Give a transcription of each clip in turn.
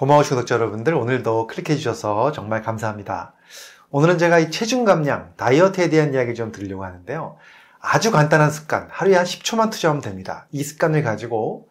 고마워 구독자 여러분들 오늘도 클릭해 주셔서 정말 감사합니다. 오늘은 제가 이 체중 감량, 다이어트에 대한 이야기 좀 드리려고 하는데요. 아주 간단한 습관, 하루에 한 10초만 투자하면 됩니다. 이 습관을 가지고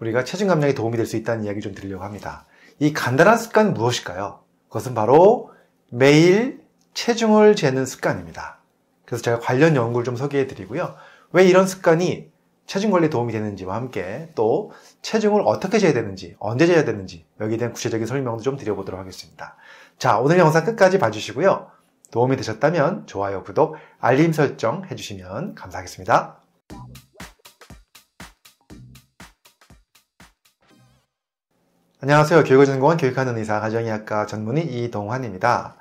우리가 체중 감량에 도움이 될 수 있다는 이야기 좀 드리려고 합니다. 이 간단한 습관 무엇일까요? 그것은 바로 매일 체중을 재는 습관입니다. 그래서 제가 관련 연구를 좀 소개해 드리고요. 왜 이런 습관이 체중 관리에 도움이 되는지와 함께 또 체중을 어떻게 재야 되는지, 언제 재야 되는지 여기에 대한 구체적인 설명도 좀 드려보도록 하겠습니다. 자, 오늘 영상 끝까지 봐주시고요. 도움이 되셨다면 좋아요, 구독, 알림 설정 해주시면 감사하겠습니다. 안녕하세요. 교육의전공원 교육하는 의사 가정의학과 전문의 이동환입니다.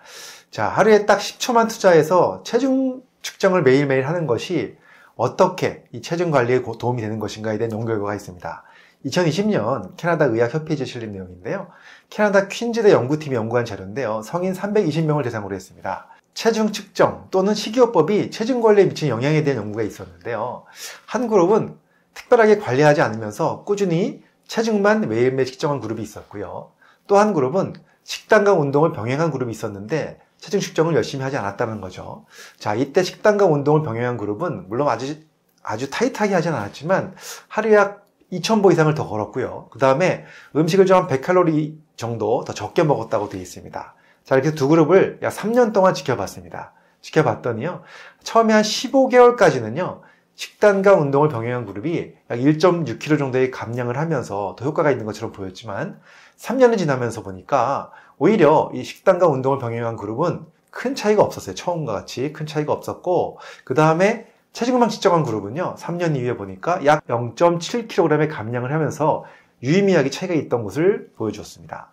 자, 하루에 딱 10초만 투자해서 체중 측정을 매일매일 하는 것이 어떻게 이 체중 관리에 도움이 되는 것인가에 대한 연구 결과가 있습니다. 2020년 캐나다 의학협회에서 실린 내용인데요. 캐나다 퀸즈대 연구팀이 연구한 자료인데요. 성인 320명을 대상으로 했습니다. 체중 측정 또는 식이요법이 체중 관리에 미친 영향에 대한 연구가 있었는데요. 한 그룹은 특별하게 관리하지 않으면서 꾸준히 체중만 매일매일 측정한 그룹이 있었고요. 또 한 그룹은 식단과 운동을 병행한 그룹이 있었는데 체중 측정을 열심히 하지 않았다는 거죠. 자, 이때 식단과 운동을 병행한 그룹은 물론 아주 아주 타이트하게 하진 않았지만 하루에 약 2,000보 이상을 더 걸었고요. 그 다음에 음식을 좀 한 100칼로리 정도 더 적게 먹었다고 되어 있습니다. 자, 이렇게 두 그룹을 약 3년 동안 지켜봤습니다. 지켜봤더니요. 처음에 한 15개월까지는요. 식단과 운동을 병행한 그룹이 약 1.6kg 정도의 감량을 하면서 더 효과가 있는 것처럼 보였지만 3년이 지나면서 보니까 오히려 이 식단과 운동을 병행한 그룹은 큰 차이가 없었어요. 처음과 같이 큰 차이가 없었고 그 다음에 체중만 측정한 그룹은요. 3년 이후에 보니까 약 0.7kg의 감량을 하면서 유의미하게 차이가 있던 것을 보여주었습니다.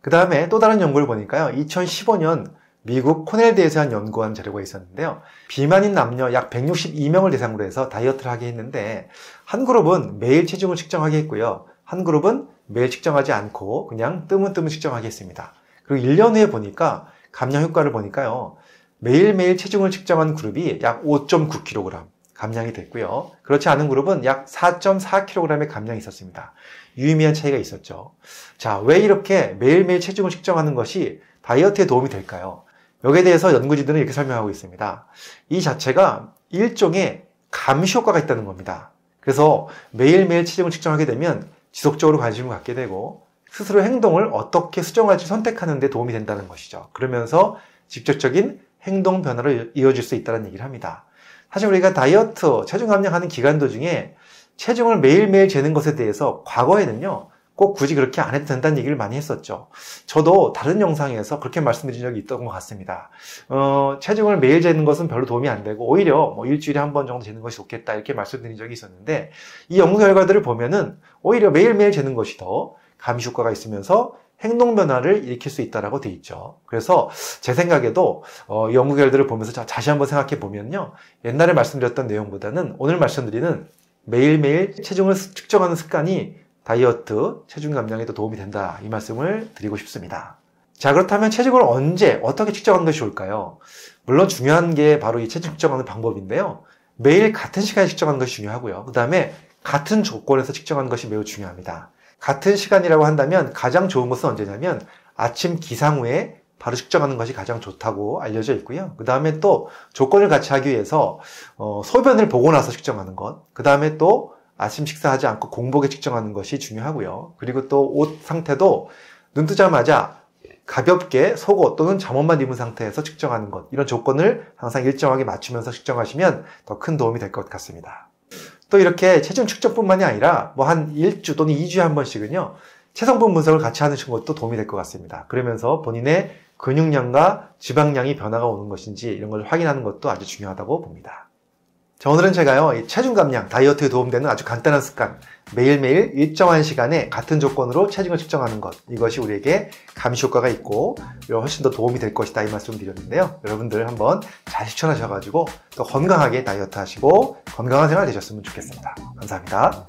그 다음에 또 다른 연구를 보니까요. 2015년 미국 코넬대에서 한 연구한 자료가 있었는데요. 비만인 남녀 약 162명을 대상으로 해서 다이어트를 하게 했는데 한 그룹은 매일 체중을 측정하게 했고요. 한 그룹은 매일 측정하지 않고 그냥 뜨문뜨문 측정하게 했습니다. 그리고 1년 후에 보니까 감량 효과를 보니까요. 매일매일 체중을 측정한 그룹이 약 5.9kg 감량이 됐고요. 그렇지 않은 그룹은 약 4.4kg의 감량이 있었습니다. 유의미한 차이가 있었죠. 자, 왜 이렇게 매일매일 체중을 측정하는 것이 다이어트에 도움이 될까요? 여기에 대해서 연구진들은 이렇게 설명하고 있습니다. 이 자체가 일종의 감시 효과가 있다는 겁니다. 그래서 매일매일 체중을 측정하게 되면 지속적으로 관심을 갖게 되고 스스로 행동을 어떻게 수정할지 선택하는 데 도움이 된다는 것이죠. 그러면서 직접적인 행동 변화를 이어줄 수 있다는 얘기를 합니다. 사실 우리가 다이어트, 체중 감량하는 기간 도중에 체중을 매일매일 재는 것에 대해서 과거에는요, 꼭 굳이 그렇게 안 해도 된다는 얘기를 많이 했었죠. 저도 다른 영상에서 그렇게 말씀드린 적이 있던 것 같습니다. 어, 체중을 매일 재는 것은 별로 도움이 안 되고 오히려 뭐 일주일에 한 번 정도 재는 것이 좋겠다 이렇게 말씀드린 적이 있었는데 이 연구 결과들을 보면은 오히려 매일매일 재는 것이 더 감시 효과가 있으면서 행동 변화를 일으킬 수 있다라고 돼 있죠. 그래서 제 생각에도 어, 연구 결과들을 보면서 자, 다시 한번 생각해 보면요. 옛날에 말씀드렸던 내용보다는 오늘 말씀드리는 매일매일 체중을 측정하는 습관이 다이어트, 체중 감량에도 도움이 된다. 이 말씀을 드리고 싶습니다. 자, 그렇다면 체중을 언제, 어떻게 측정하는 것이 좋을까요? 물론 중요한 게 바로 이 체중 측정하는 방법인데요. 매일 같은 시간에 측정하는 것이 중요하고요. 그 다음에 같은 조건에서 측정하는 것이 매우 중요합니다. 같은 시간이라고 한다면 가장 좋은 것은 언제냐면 아침 기상 후에 바로 측정하는 것이 가장 좋다고 알려져 있고요. 그 다음에 또 조건을 같이 하기 위해서 어, 소변을 보고 나서 측정하는 것, 그 다음에 또 아침 식사하지 않고 공복에 측정하는 것이 중요하고요. 그리고 또 옷 상태도 눈 뜨자마자 가볍게 속옷 또는 잠옷만 입은 상태에서 측정하는 것 이런 조건을 항상 일정하게 맞추면서 측정하시면 더 큰 도움이 될 것 같습니다. 또 이렇게 체중 측정뿐만이 아니라 뭐한 1주 또는 2주에 한 번씩은요. 체성분 분석을 같이 하는 것도 도움이 될 것 같습니다. 그러면서 본인의 근육량과 지방량이 변화가 오는 것인지 이런 걸 확인하는 것도 아주 중요하다고 봅니다. 자, 오늘은 제가요, 체중 감량, 다이어트에 도움되는 아주 간단한 습관, 매일매일 일정한 시간에 같은 조건으로 체중을 측정하는 것, 이것이 우리에게 감시 효과가 있고, 어, 훨씬 더 도움이 될 것이다, 이 말씀 드렸는데요. 여러분들 한번 잘 실천하셔가지고, 또 건강하게 다이어트 하시고, 건강한 생활 되셨으면 좋겠습니다. 감사합니다.